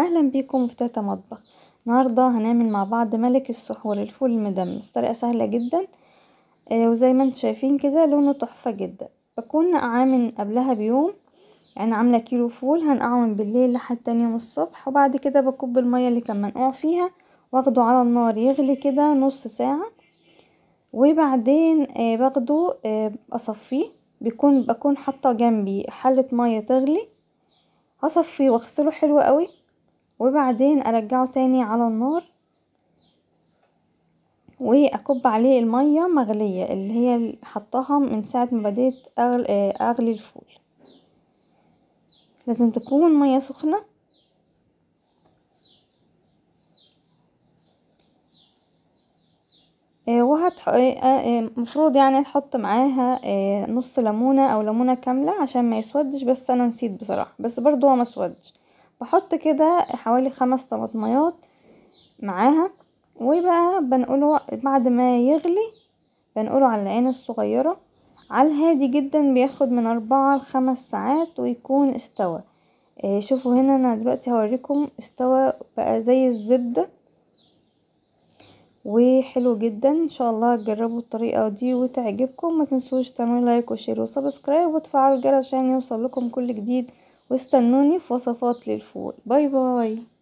اهلا بيكم في تاتا مطبخ النهارده هنعمل مع بعض ملك السحور الفول المدمس طريقه سهله جدا آه وزي ما انتم شايفين كده لونه تحفه جدا بكون نقعاه قبلها بيوم يعني عامله كيلو فول هنقعه بالليل لحد تاني يوم الصبح وبعد كده بكب الميه اللي كان منقوع فيها واخده على النار يغلي كده نص ساعه وبعدين آه باخده آه اصفيه بيكون بكون حاطه جنبي حله ميه تغلي هصفيه واغسله حلو قوي وبعدين ارجعه تاني على النار واكب عليه المية مغلية اللي هي حطها من ساعة ما بديت آه، اغلي الفول لازم تكون مية سخنة آه، وهت آه، مفروض يعني تحط معاها نص ليمونة او ليمونة كاملة عشان ما يسودش بس انا نسيت بصراحة بس برضو هو ما سودش بحط كده حوالي خمس طماطميات معاها وبقى بنقله بعد ما يغلي بنقله على العين الصغيرة على الهادي جدا بياخد من أربعة لخمس ساعات ويكون استوى آه شوفوا هنا انا دلوقتي هوريكم استوى بقى زي الزبدة وحلو جدا ان شاء الله تجربوا الطريقة دي وتعجبكم ما تنسوش تعملوا لايك وشير وسبسكرايب وتفعلوا الجرس عشان يوصل لكم كل جديد واستنوني في وصفات للفول باي باي